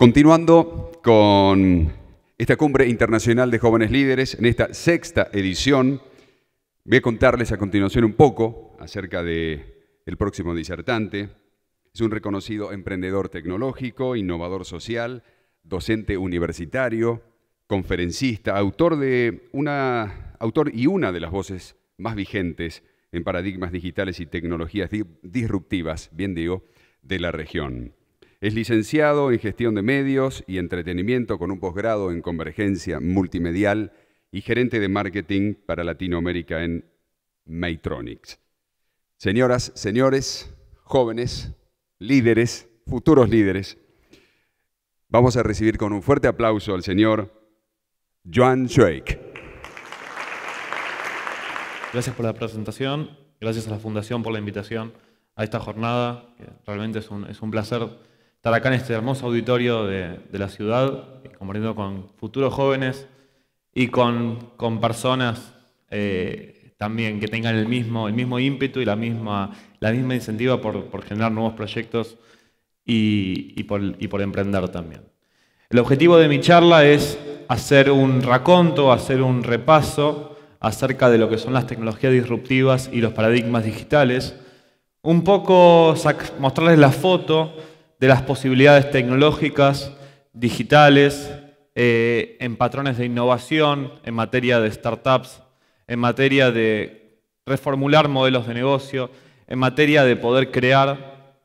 Continuando con esta cumbre internacional de jóvenes líderes, en esta sexta edición, voy a contarles a continuación un poco acerca de el próximo disertante. Es un reconocido emprendedor tecnológico, innovador social, docente universitario, conferencista, autor de una autor y una de las voces más vigentes en paradigmas digitales y tecnologías disruptivas, bien digo, de la región. Es licenciado en gestión de medios y entretenimiento con un posgrado en convergencia multimedial y gerente de marketing para Latinoamérica en Matronics. Señoras, señores, jóvenes, líderes, futuros líderes, vamos a recibir con un fuerte aplauso al señor Joan Drake. Gracias por la presentación, gracias a la Fundación por la invitación a esta jornada, que realmente es un, es un placer estar acá en este hermoso auditorio de, la ciudad, compartiendo con futuros jóvenes y con, personas eh, también que tengan el mismo, el mismo ímpetu y la misma, la misma incentiva por, por generar nuevos proyectos y, y, por, y por emprender también. El objetivo de mi charla es hacer un raconto, hacer un repaso acerca de lo que son las tecnologías disruptivas y los paradigmas digitales, un poco mostrarles la foto de las posibilidades tecnológicas, digitales, eh, en patrones de innovación, en materia de startups, en materia de reformular modelos de negocio, en materia de poder crear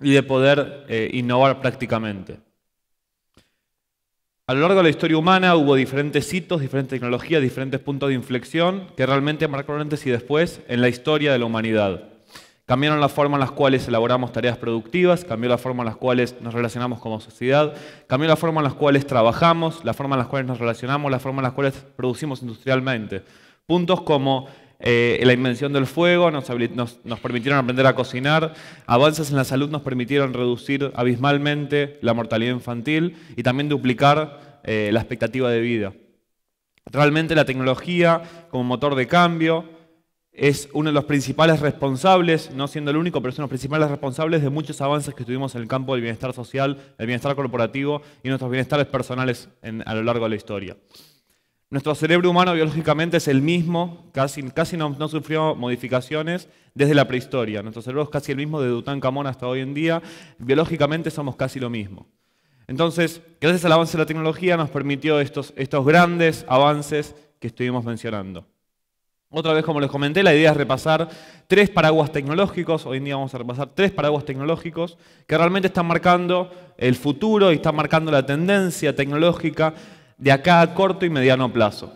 y de poder eh, innovar prácticamente. A lo largo de la historia humana hubo diferentes hitos, diferentes tecnologías, diferentes puntos de inflexión que realmente marcaron antes y después en la historia de la humanidad. Cambiaron la forma en las cuales elaboramos tareas productivas, cambió la forma en las cuales nos relacionamos como sociedad, cambió la forma en las cuales trabajamos, la forma en las cuales nos relacionamos, la forma en las cuales producimos industrialmente. Puntos como eh, la invención del fuego nos, permitieron aprender a cocinar, avances en la salud nos permitieron reducir abismalmente la mortalidad infantil y también duplicar eh, la expectativa de vida. Realmente la tecnología como motor de cambio, es uno de los principales responsables, no siendo el único, pero es uno de los principales responsables de muchos avances que tuvimos en el campo del bienestar social, el bienestar corporativo y nuestros bienestares personales a lo largo de la historia. Nuestro cerebro humano biológicamente es el mismo, casi, casi no, sufrió modificaciones desde la prehistoria. Nuestro cerebro es casi el mismo de Camón hasta hoy en día. Biológicamente somos casi lo mismo. Entonces, gracias al avance de la tecnología nos permitió estos, estos grandes avances que estuvimos mencionando. Otra vez, como les comenté, la idea es repasar tres paraguas tecnológicos, hoy en día vamos a repasar tres paraguas tecnológicos que realmente están marcando el futuro y están marcando la tendencia tecnológica de acá a corto y mediano plazo.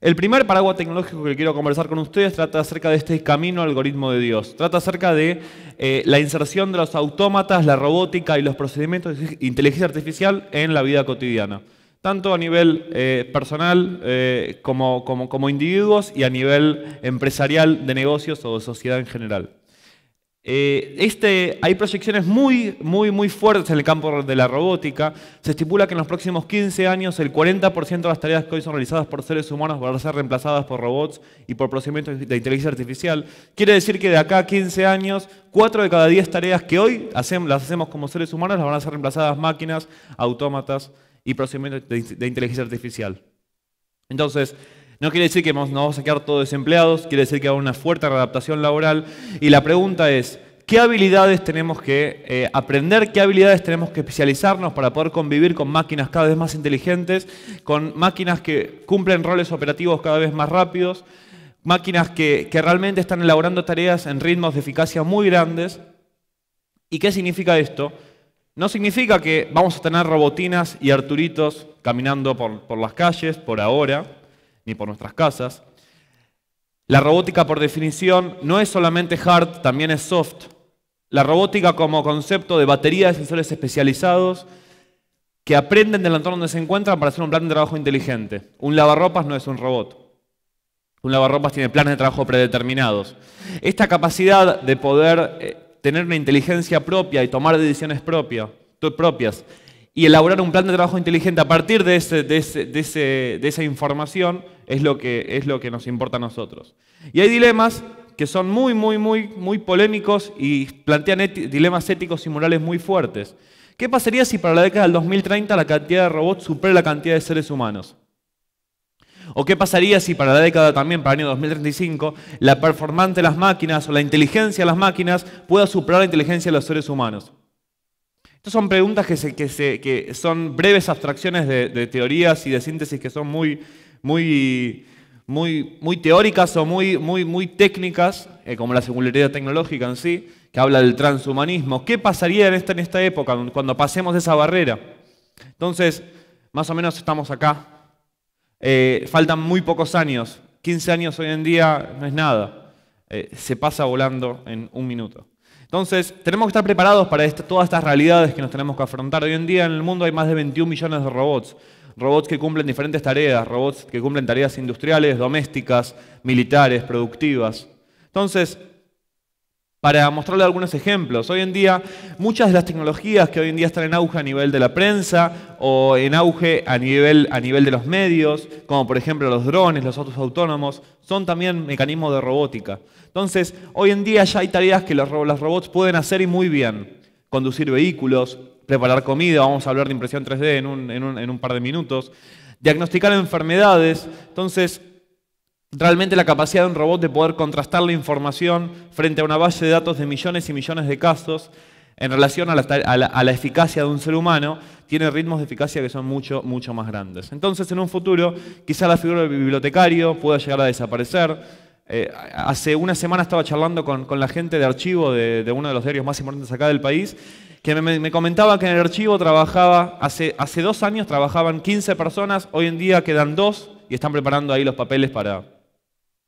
El primer paraguas tecnológico que quiero conversar con ustedes trata acerca de este camino algoritmo de Dios. Trata acerca de eh, la inserción de los autómatas, la robótica y los procedimientos de inteligencia artificial en la vida cotidiana tanto a nivel eh, personal eh, como, como, como, individuos y a nivel empresarial de negocios o de sociedad en general. Eh, este, hay proyecciones muy, muy, muy fuertes en el campo de la robótica. Se estipula que en los próximos 15 años el 40% de las tareas que hoy son realizadas por seres humanos van a ser reemplazadas por robots y por procedimientos de inteligencia artificial. Quiere decir que de acá a 15 años, 4 de cada 10 tareas que hoy las hacemos como seres humanos las van a ser reemplazadas máquinas, autómatas, y procesamiento de, inteligencia artificial. Entonces, no quiere decir que nos vamos a quedar todos desempleados, quiere decir que va a haber una fuerte readaptación laboral. Y la pregunta es, ¿qué habilidades tenemos que eh, aprender? ¿Qué habilidades tenemos que especializarnos para poder convivir con máquinas cada vez más inteligentes, con máquinas que cumplen roles operativos cada vez más rápidos, máquinas que realmente están elaborando tareas en ritmos de eficacia muy grandes? ¿Y qué significa esto? No significa que vamos a tener robotinas y arturitos caminando por, las calles por ahora, ni por nuestras casas. La robótica, por definición, no es solamente hard, también es soft. La robótica como concepto de batería de sensores especializados que aprenden del entorno donde se encuentran para hacer un plan de trabajo inteligente. Un lavarropas no es un robot. Un lavarropas tiene planes de trabajo predeterminados. Esta capacidad de poder eh, tener una inteligencia propia y tomar decisiones propias y elaborar un plan de trabajo inteligente a partir de, de, ese, de, ese, de esa información es lo, que, es lo que nos importa a nosotros. Y hay dilemas que son muy, muy, muy, muy polémicos y plantean dilemas éticos y morales muy fuertes. ¿Qué pasaría si para la década del 2030 la cantidad de robots supera la cantidad de seres humanos? ¿O qué pasaría si para la década también, para el año 2035, la performante de las máquinas o la inteligencia de las máquinas pueda superar la inteligencia de los seres humanos? Estas son preguntas que, que, son breves abstracciones de, teorías y de síntesis que son muy, muy, muy, muy teóricas o muy, muy, muy técnicas, eh, como la singularidad tecnológica en sí, que habla del transhumanismo. ¿Qué pasaría en esta, en esta época, cuando pasemos esa barrera? Entonces, más o menos estamos acá eh, faltan muy pocos años. 15 años hoy en día no es nada. Eh, se pasa volando en un minuto. Entonces, tenemos que estar preparados para todas estas realidades que nos tenemos que afrontar. Hoy en día en el mundo hay más de 21 millones de robots. Robots que cumplen diferentes tareas, robots que cumplen tareas industriales, domésticas, militares, productivas. Entonces, para mostrarle algunos ejemplos. Hoy en día, muchas de las tecnologías que hoy en día están en auge a nivel de la prensa o en auge a nivel, a nivel de los medios, como por ejemplo los drones, los autos autónomos, son también mecanismos de robótica. Entonces, hoy en día ya hay tareas que los, robots pueden hacer y muy bien. Conducir vehículos, preparar comida, vamos a hablar de impresión 3D en un, en un, en un par de minutos, diagnosticar enfermedades. Entonces, Realmente la capacidad de un robot de poder contrastar la información frente a una base de datos de millones y millones de casos en relación a la, eficacia de un ser humano tiene ritmos de eficacia que son mucho, mucho más grandes. Entonces, en un futuro, quizá la figura del bibliotecario pueda llegar a desaparecer, eh, hace una semana estaba charlando con, la gente de archivo de, uno de los diarios más importantes acá del país, que me, comentaba que en el archivo trabajaba, hace, hace dos años trabajaban 15 personas, hoy en día quedan dos y están preparando ahí los papeles para,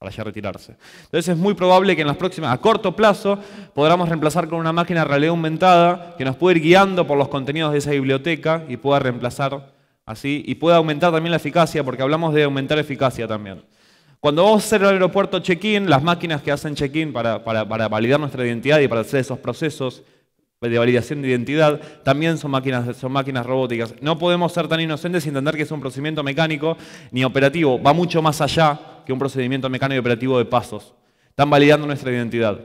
para ya retirarse. Entonces es muy probable que en las próximas, a corto plazo, podamos reemplazar con una máquina de realidad aumentada que nos pueda ir guiando por los contenidos de esa biblioteca y pueda reemplazar así, y pueda aumentar también la eficacia, porque hablamos de aumentar eficacia también. Cuando vamos a hacer el aeropuerto check-in, las máquinas que hacen check-in para, para, validar nuestra identidad y para hacer esos procesos de validación de identidad, también son máquinas, son máquinas robóticas. No podemos ser tan inocentes y entender que es un procedimiento mecánico ni operativo, va mucho más allá que un procedimiento mecánico y operativo de pasos. Están validando nuestra identidad.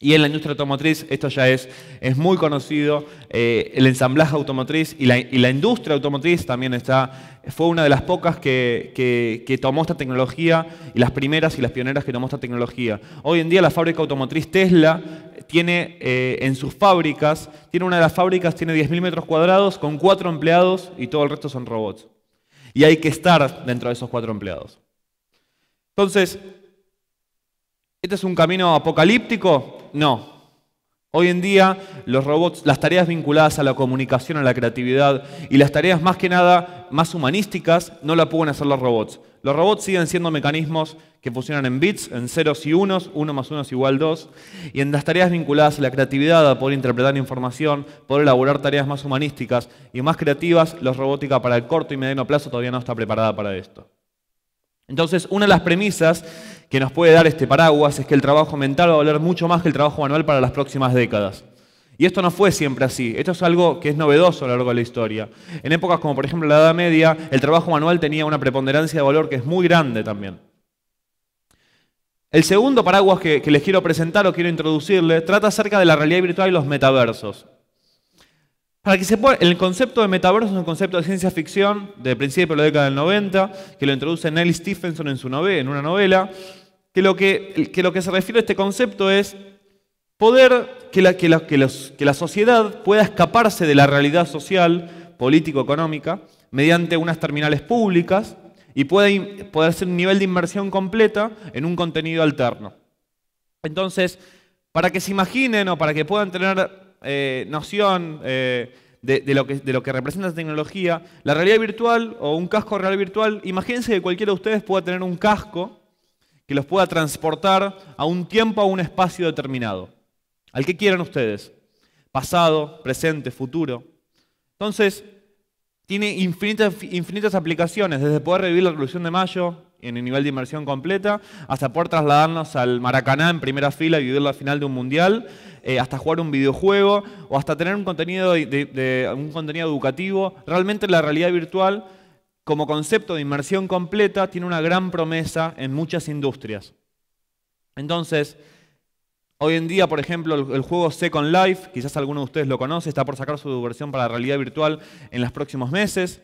Y en la industria automotriz esto ya es, es muy conocido, eh, el ensamblaje automotriz y la, industria automotriz también está, fue una de las pocas que, tomó esta tecnología y las primeras y las pioneras que tomó esta tecnología. Hoy en día la fábrica automotriz Tesla tiene eh, en sus fábricas, tiene una de las fábricas, tiene 10.000 metros cuadrados con cuatro empleados y todo el resto son robots. Y hay que estar dentro de esos cuatro empleados. Entonces, ¿este es un camino apocalíptico? No. Hoy en día los robots, las tareas vinculadas a la comunicación, a la creatividad y las tareas más que nada más humanísticas no la pueden hacer los robots. Los robots siguen siendo mecanismos que funcionan en bits, en ceros y unos, uno más uno es igual dos, y en las tareas vinculadas a la creatividad, a poder interpretar información, poder elaborar tareas más humanísticas y más creativas, los robótica para el corto y mediano plazo todavía no está preparada para esto. Entonces, una de las premisas que nos puede dar este paraguas es que el trabajo mental va a valer mucho más que el trabajo manual para las próximas décadas. Y esto no fue siempre así, esto es algo que es novedoso a lo largo de la historia. En épocas como por ejemplo la Edad Media, el trabajo manual tenía una preponderancia de valor que es muy grande también. El segundo paraguas que, que les quiero presentar o quiero introducirles trata acerca de la realidad virtual y los metaversos el concepto de metaverso es un concepto de ciencia ficción del principio de la década del 90, que lo introduce Nelly Stephenson en, su novela, una novela, que lo que, lo que se refiere a este concepto es poder que la, que, que, los, que la sociedad pueda escaparse de la realidad social, político-económica, mediante unas terminales públicas y poder hacer un nivel de inmersión completa en un contenido alterno. Entonces, para que se imaginen o para que puedan tener eh, noción eh, de, lo que, representa la tecnología. La realidad virtual o un casco real virtual, imagínense que cualquiera de ustedes pueda tener un casco que los pueda transportar a un tiempo, a un espacio determinado, al que quieran ustedes, pasado, presente, futuro. Entonces, tiene infinitas, infinitas aplicaciones, desde poder revivir la Revolución de Mayo, en el nivel de inmersión completa, hasta poder trasladarnos al Maracaná en primera fila y vivir la final de un mundial, eh, hasta jugar un videojuego o hasta tener un contenido, de, contenido educativo. Realmente la realidad virtual, como concepto de inmersión completa, tiene una gran promesa en muchas industrias. Entonces, hoy en día, por ejemplo, el, juego Second Life, quizás alguno de ustedes lo conoce, está por sacar su versión para la realidad virtual en los próximos meses.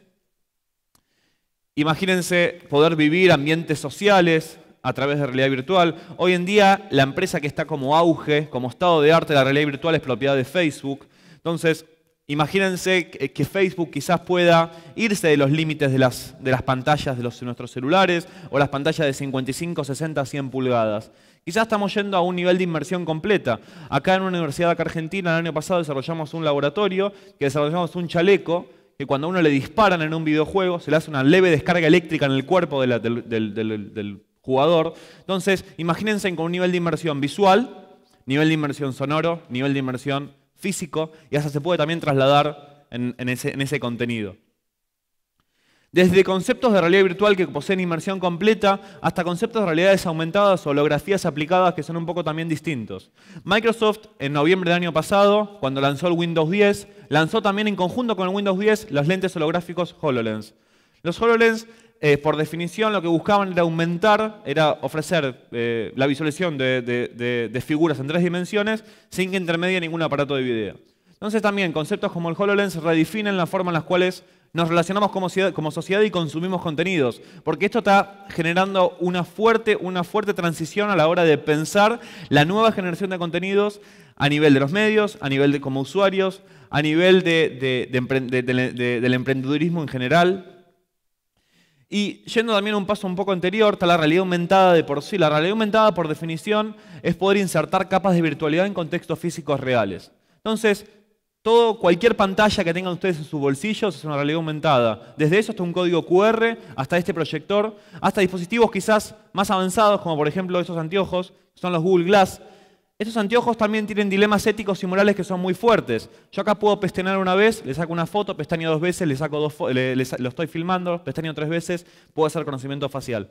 Imagínense poder vivir ambientes sociales a través de realidad virtual. Hoy en día la empresa que está como auge, como estado de arte de la realidad virtual es propiedad de Facebook. Entonces, imagínense que Facebook quizás pueda irse de los límites de las, pantallas de, nuestros celulares o las pantallas de 55, 60, 100 pulgadas. Quizás estamos yendo a un nivel de inmersión completa. Acá en una universidad acá argentina el año pasado desarrollamos un laboratorio que desarrollamos un chaleco que cuando uno le disparan en un videojuego se le hace una leve descarga eléctrica en el cuerpo del, jugador. Entonces, imagínense con un nivel de inmersión visual, nivel de inmersión sonoro, nivel de inmersión físico, y hasta se puede también trasladar en ese contenido. Desde conceptos de realidad virtual que poseen inmersión completa hasta conceptos de realidades aumentadas o holografías aplicadas que son un poco también distintos. Microsoft en noviembre del año pasado, cuando lanzó el Windows 10, lanzó también en conjunto con el Windows 10 los lentes holográficos HoloLens. Los HoloLens, eh, por definición, lo que buscaban era aumentar, era ofrecer eh, la visualización de, figuras en tres dimensiones sin que intermedie ningún aparato de video. Entonces también conceptos como el HoloLens redefinen la forma en las cuales nos relacionamos como sociedad, y consumimos contenidos, porque esto está generando una fuerte, una fuerte transición a la hora de pensar la nueva generación de contenidos a nivel de los medios, a nivel de como usuarios, a nivel del emprendedurismo en general. Y yendo también un paso un poco anterior, está la realidad aumentada de por sí. La realidad aumentada, por definición, es poder insertar capas de virtualidad en contextos físicos reales. Entonces, todo, cualquier pantalla que tengan ustedes en sus bolsillos es una realidad aumentada. Desde eso hasta un código QR, hasta este proyector, hasta dispositivos quizás más avanzados, como por ejemplo esos anteojos, que son los Google Glass. Estos anteojos también tienen dilemas éticos y morales que son muy fuertes. Yo acá puedo pestañear una vez, le saco una foto, pestañeo dos veces, le saco dos lo estoy filmando, pestañeo tres veces, puedo hacer conocimiento facial.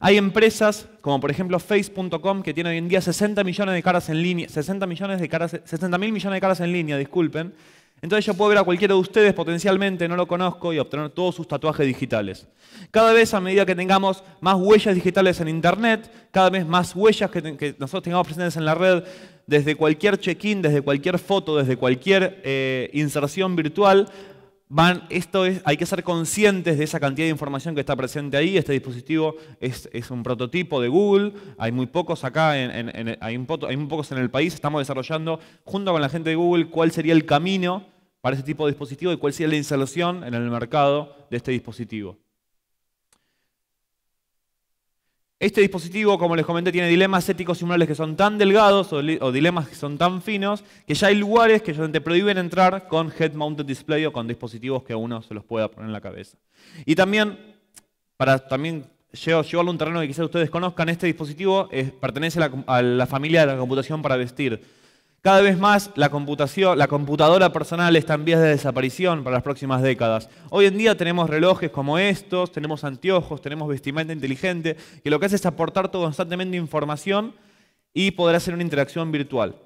Hay empresas como por ejemplo face.com que tiene hoy en día 60 millones de caras en línea, 60 millones de caras, 60 mil millones de caras en línea, disculpen. Entonces yo puedo ver a cualquiera de ustedes potencialmente, no lo conozco, y obtener todos sus tatuajes digitales. Cada vez a medida que tengamos más huellas digitales en Internet, cada vez más huellas que, nosotros tengamos presentes en la red, desde cualquier check-in, desde cualquier foto, desde cualquier eh, inserción virtual, van, esto es, hay que ser conscientes de esa cantidad de información que está presente ahí. Este dispositivo es, un prototipo de Google, hay muy pocos acá, en, hay, muy pocos en el país, estamos desarrollando junto con la gente de Google cuál sería el camino para ese tipo de dispositivo y cuál sería la instalación en el mercado de este dispositivo. Este dispositivo, como les comenté, tiene dilemas éticos y morales que son tan delgados o, dilemas que son tan finos que ya hay lugares que te prohíben entrar con head-mounted display o con dispositivos que uno se los pueda poner en la cabeza. Y también, para también llevarlo a un terreno que quizás ustedes conozcan, este dispositivo pertenece a la, a la familia de la computación para vestir. Cada vez más la, computación, la computadora personal está en vías de desaparición para las próximas décadas. Hoy en día tenemos relojes como estos, tenemos anteojos, tenemos vestimenta inteligente, que lo que hace es aportar todo constantemente información y poder hacer una interacción virtual.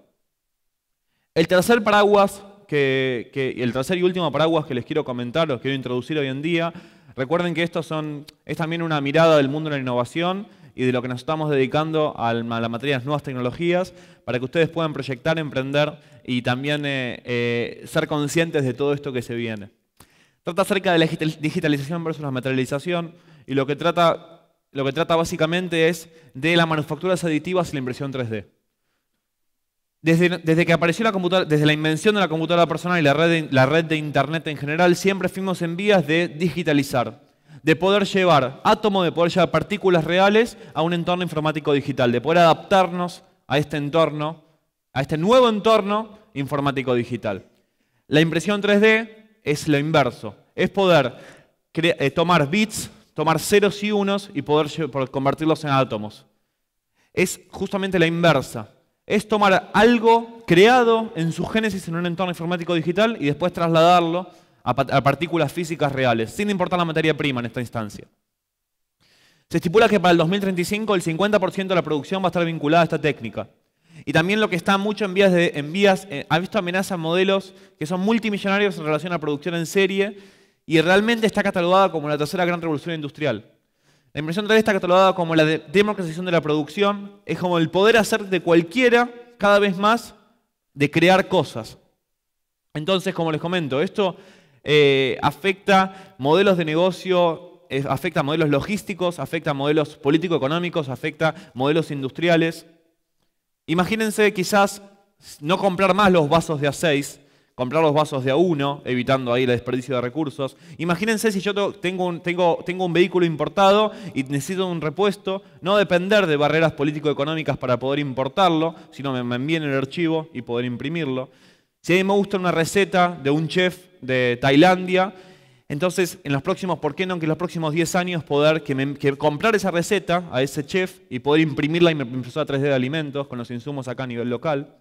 El tercer paraguas, que, el tercer y último paraguas que les quiero comentar, los quiero introducir hoy en día, recuerden que esto es también una mirada del mundo de la innovación y de lo que nos estamos dedicando a la materia de nuevas tecnologías para que ustedes puedan proyectar, emprender y también eh, eh, ser conscientes de todo esto que se viene. Trata acerca de la digitalización versus la materialización y lo que trata, lo que trata básicamente es de las manufacturas aditivas y la impresión 3D. Desde, que apareció la desde la invención de la computadora personal y la red, la red de Internet en general, siempre fuimos en vías de digitalizar de poder llevar átomos, de poder llevar partículas reales a un entorno informático digital, de poder adaptarnos a este entorno, a este nuevo entorno informático digital. La impresión 3D es lo inverso, es poder eh, tomar bits, tomar ceros y unos y poder convertirlos en átomos. Es justamente la inversa, es tomar algo creado en su génesis en un entorno informático digital y después trasladarlo a, partículas físicas reales, sin importar la materia prima en esta instancia. Se estipula que para el 2035 el 50% de la producción va a estar vinculada a esta técnica. Y también lo que está mucho en vías, de, en vías eh, ha visto amenazas modelos que son multimillonarios en relación a producción en serie y realmente está catalogada como la tercera gran revolución industrial. La impresión 3 está catalogada como la democratización de la producción, es como el poder hacer de cualquiera cada vez más de crear cosas. Entonces, como les comento, esto eh, afecta modelos de negocio, eh, afecta modelos logísticos, afecta modelos político-económicos, afecta modelos industriales. Imagínense quizás no comprar más los vasos de A6, comprar los vasos de A1, evitando ahí el desperdicio de recursos. Imagínense si yo tengo un, vehículo importado y necesito un repuesto, no depender de barreras político-económicas para poder importarlo, sino me, me envíen el archivo y poder imprimirlo. Si a mí me gusta una receta de un chef de Tailandia, entonces en los próximos, ¿por qué no? Que en los próximos 10 años poder comprar esa receta a ese chef y poder imprimirla y me impresora 3D de alimentos con los insumos acá a nivel local.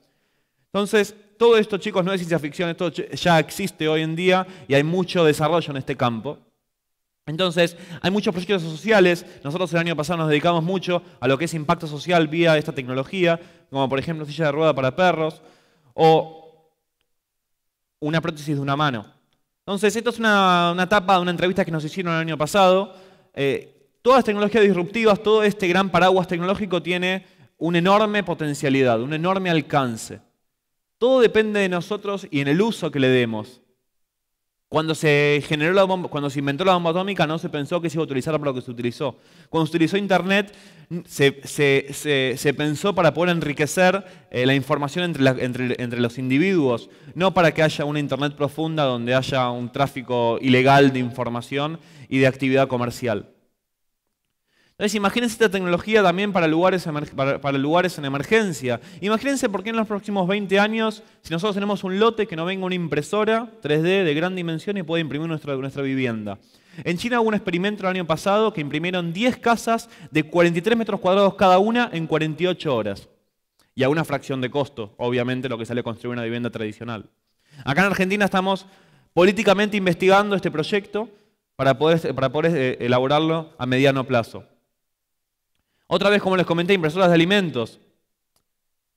Entonces, todo esto, chicos, no es ciencia ficción, esto ya existe hoy en día y hay mucho desarrollo en este campo. Entonces, hay muchos proyectos sociales. Nosotros el año pasado nos dedicamos mucho a lo que es impacto social vía esta tecnología, como por ejemplo silla de rueda para perros, o una prótesis de una mano. Entonces, esto es una, una de una entrevista que nos hicieron el año pasado. Eh, todas las tecnologías disruptivas, todo este gran paraguas tecnológico tiene una enorme potencialidad, un enorme alcance. Todo depende de nosotros y en el uso que le demos. Cuando se, generó la cuando se inventó la bomba atómica no se pensó que se iba a utilizar para lo que se utilizó. Cuando se utilizó Internet se, pensó para poder enriquecer eh, la información entre, los individuos, no para que haya una Internet profunda donde haya un tráfico ilegal de información y de actividad comercial. Entonces, imagínense esta tecnología también para lugares, para, lugares en emergencia. Imagínense por qué en los próximos 20 años, si nosotros tenemos un lote que no venga una impresora 3D de gran dimensión y puede imprimir nuestra, nuestra vivienda. En China hubo un experimento el año pasado que imprimieron 10 casas de 43 metros cuadrados cada una en 48 horas. Y a una fracción de costo, obviamente, lo que sale construir una vivienda tradicional. Acá en Argentina estamos políticamente investigando este proyecto para poder, para poder eh, elaborarlo a mediano plazo. Otra vez, como les comenté, impresoras de alimentos.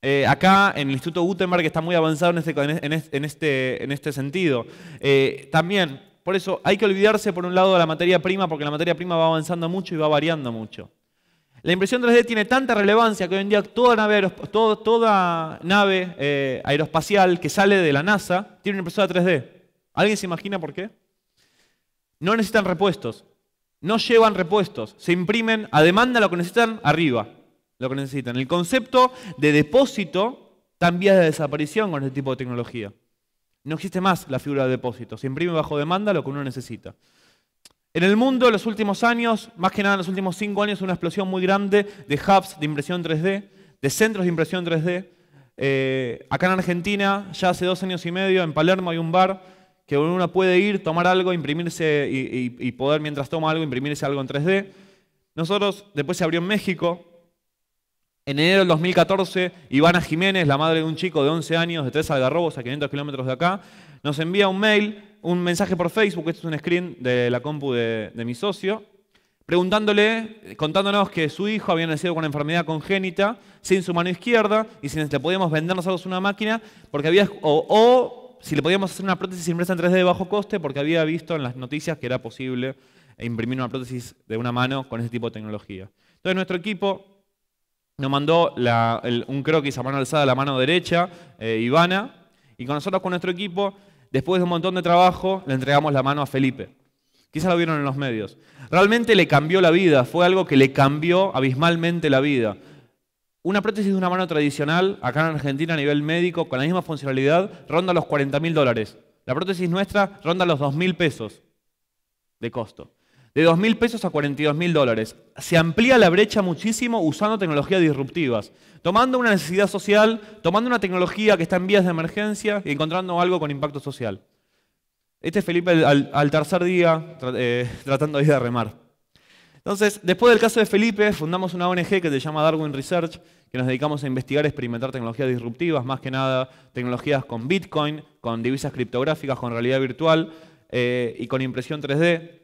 Eh, acá en el Instituto Gutenberg está muy avanzado en este, en este, en este sentido. Eh, también, por eso hay que olvidarse por un lado de la materia prima, porque la materia prima va avanzando mucho y va variando mucho. La impresión 3D tiene tanta relevancia que hoy en día toda nave, eh, aeroespacial que sale de la NASA tiene una impresora 3D. ¿Alguien se imagina por qué? No necesitan repuestos no llevan repuestos, se imprimen a demanda lo que necesitan arriba, lo que necesitan. El concepto de depósito también es de desaparición con este tipo de tecnología. No existe más la figura de depósito, se imprime bajo demanda lo que uno necesita. En el mundo, en los últimos años, más que nada en los últimos cinco años, una explosión muy grande de hubs de impresión 3D, de centros de impresión 3D. Eh, acá en Argentina, ya hace dos años y medio, en Palermo hay un bar que uno puede ir, tomar algo, imprimirse y, poder mientras toma algo, imprimirse algo en 3D. Nosotros, después se abrió en México, en enero del 2014, Ivana Jiménez, la madre de un chico de 11 años, de tres algarrobos a 500 kilómetros de acá, nos envía un mail, un mensaje por Facebook, esto es un screen de la compu de, mi socio, preguntándole, contándonos que su hijo había nacido con una enfermedad congénita, sin su mano izquierda, y si le podíamos vender nosotros una máquina, porque había, o, o si le podíamos hacer una prótesis impresa en 3D de bajo coste, porque había visto en las noticias que era posible imprimir una prótesis de una mano con ese tipo de tecnología. Entonces nuestro equipo nos mandó un croquis a mano alzada, la mano derecha, eh, Ivana, y con nosotros, con nuestro equipo, después de un montón de trabajo, le entregamos la mano a Felipe. Quizás lo vieron en los medios. Realmente le cambió la vida, fue algo que le cambió abismalmente la vida. Una prótesis de una mano tradicional, acá en Argentina a nivel médico, con la misma funcionalidad, ronda los 40 mil dólares. La prótesis nuestra ronda los 2 mil pesos de costo. De 2 mil pesos a 42 mil dólares. Se amplía la brecha muchísimo usando tecnologías disruptivas, tomando una necesidad social, tomando una tecnología que está en vías de emergencia y encontrando algo con impacto social. Este es Felipe al, tercer día eh, tratando de ir a remar. Entonces, después del caso de Felipe, fundamos una ONG que se llama Darwin Research, que nos dedicamos a investigar y e experimentar tecnologías disruptivas, más que nada tecnologías con Bitcoin, con divisas criptográficas, con realidad virtual eh, y con impresión 3D.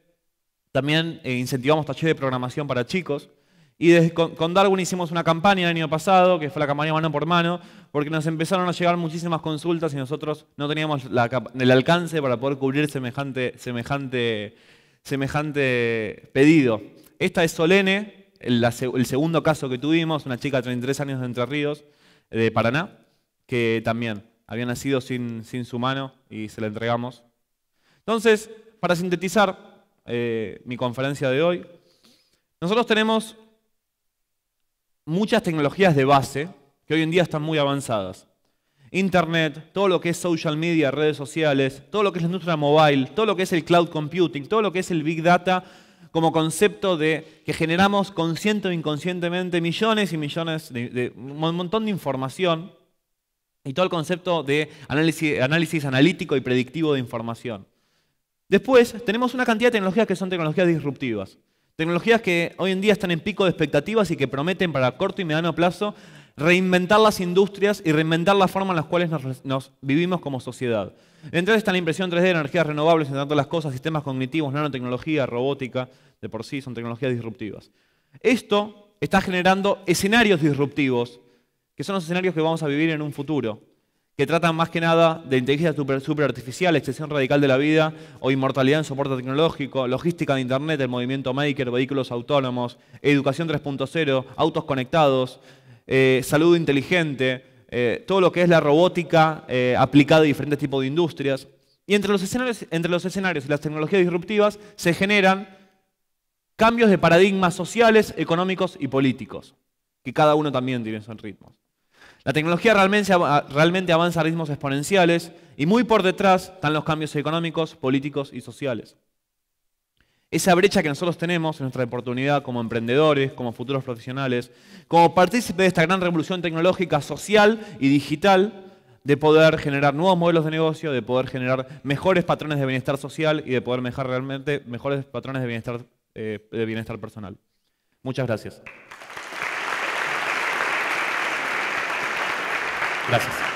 También eh, incentivamos talleres de programación para chicos. Y con, Darwin hicimos una campaña el año pasado, que fue la campaña mano por mano, porque nos empezaron a llegar muchísimas consultas y nosotros no teníamos el alcance para poder cubrir semejante, semejante, semejante pedido. Esta es Solene, el, segundo caso que tuvimos, una chica de 33 años de Entre Ríos, de Paraná, que también había nacido sin, su mano y se la entregamos. Entonces, para sintetizar eh, mi conferencia de hoy, nosotros tenemos muchas tecnologías de base que hoy en día están muy avanzadas. Internet, todo lo que es social media, redes sociales, todo lo que es la industria mobile, todo lo que es el cloud computing, todo lo que es el big data, como concepto de que generamos consciente o inconscientemente millones y millones de, un montón de información y todo el concepto de análisis, analítico y predictivo de información. Después tenemos una cantidad de tecnologías que son tecnologías disruptivas. Tecnologías que hoy en día están en pico de expectativas y que prometen para corto y mediano plazo reinventar las industrias y reinventar la forma en las cuales nos vivimos como sociedad. Dentro está la impresión 3D, energías renovables, entre las cosas, sistemas cognitivos, nanotecnología, robótica, de por sí son tecnologías disruptivas. Esto está generando escenarios disruptivos, que son los escenarios que vamos a vivir en un futuro, que tratan más que nada de inteligencia super, artificial, extensión radical de la vida o inmortalidad en soporte tecnológico, logística de Internet, el movimiento maker, vehículos autónomos, educación 3.0, autos conectados, eh, salud inteligente, eh, todo lo que es la robótica eh, aplicada a diferentes tipos de industrias. Y entre los, escenarios, y las tecnologías disruptivas se generan cambios de paradigmas sociales, económicos y políticos, que cada uno también tiene sus ritmos. La tecnología realmente, avanza a ritmos exponenciales y muy por detrás están los cambios económicos, políticos y sociales. Esa brecha que nosotros tenemos en nuestra oportunidad como emprendedores, como futuros profesionales, como partícipes de esta gran revolución tecnológica, social y digital, de poder generar nuevos modelos de negocio, de poder generar mejores patrones de bienestar social y de poder mejorar realmente mejores patrones de bienestar, eh, de bienestar personal. Muchas gracias. Gracias.